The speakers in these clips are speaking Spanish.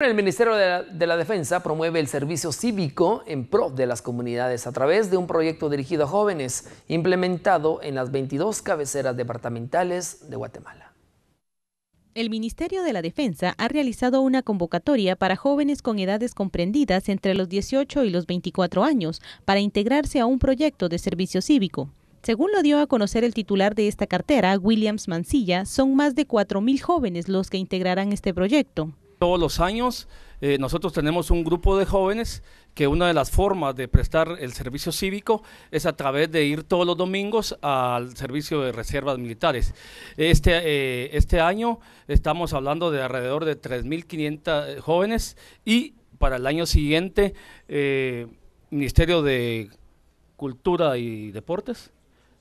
El Ministerio de la, Defensa promueve el servicio cívico en pro de las comunidades a través de un proyecto dirigido a jóvenes implementado en las 22 cabeceras departamentales de Guatemala. El Ministerio de la Defensa ha realizado una convocatoria para jóvenes con edades comprendidas entre los 18 y los 24 años para integrarse a un proyecto de servicio cívico. Según lo dio a conocer el titular de esta cartera, Williams Mancilla, son más de 4.000 jóvenes los que integrarán este proyecto todos los años. Eh, nosotros tenemos un grupo de jóvenes que una de las formas de prestar el servicio cívico es a través de ir todos los domingos al servicio de reservas militares. Este, eh, este año estamos hablando de alrededor de 3.500 eh, jóvenes y para el año siguiente Ministerio de Cultura y Deportes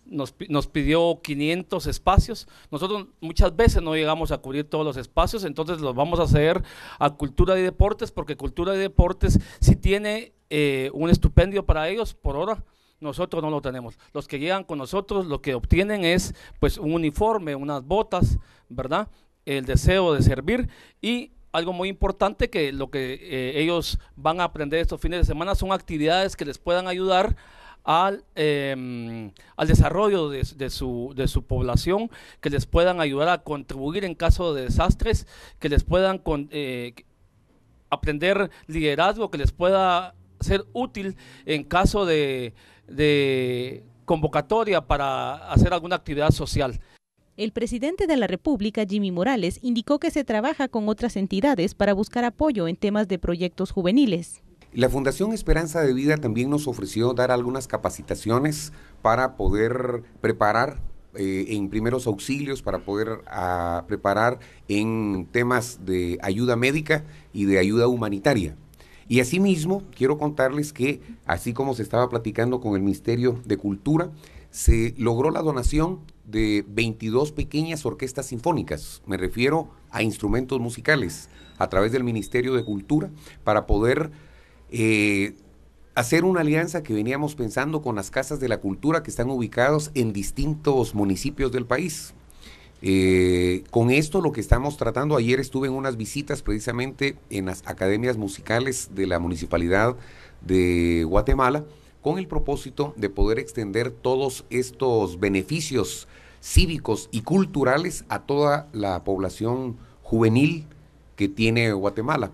nos, nos, pidió 500 espacios. Nosotros muchas veces no llegamos a cubrir todos los espacios, entonces los vamos a hacer a Cultura y Deportes, porque Cultura y Deportes sí tiene eh, un estupendio para ellos por ahora Nosotros no lo tenemos. Los que llegan con nosotros lo que obtienen es pues un uniforme, unas botas, ¿verdad? El deseo de servir y algo muy importante que lo que eh, ellos van a aprender estos fines de semana son actividades que les puedan ayudar Em, al, desarrollo de, su, población, que les puedan ayudar a contribuir en caso de desastres, que les puedan eh, aprender liderazgo, que les pueda ser útil en caso de convocatoria para hacer alguna actividad social. El presidente de la República, Jimmy Morales, indicó que se trabaja con otras entidades para buscar apoyo en temas de proyectos juveniles. La Fundación Esperanza de Vida también nos ofreció dar algunas capacitaciones para poder preparar eh, en primeros auxilios, para poder preparar en temas de ayuda médica y de ayuda humanitaria. Y asimismo, quiero contarles que, así como se estaba platicando con el Ministerio de Cultura, se logró la donación de 22 pequeñas orquestas sinfónicas, me refiero a instrumentos musicales, a través del Ministerio de Cultura, para poder eh, hacer una alianza que veníamos pensando con las casas de la cultura que están ubicados en distintos municipios del país. Eh, con esto lo que estamos tratando, ayer estuve en unas visitas precisamente en las academias musicales de la municipalidad de Guatemala con el propósito de poder extender todos estos beneficios cívicos y culturales a toda la población juvenil que tiene Guatemala.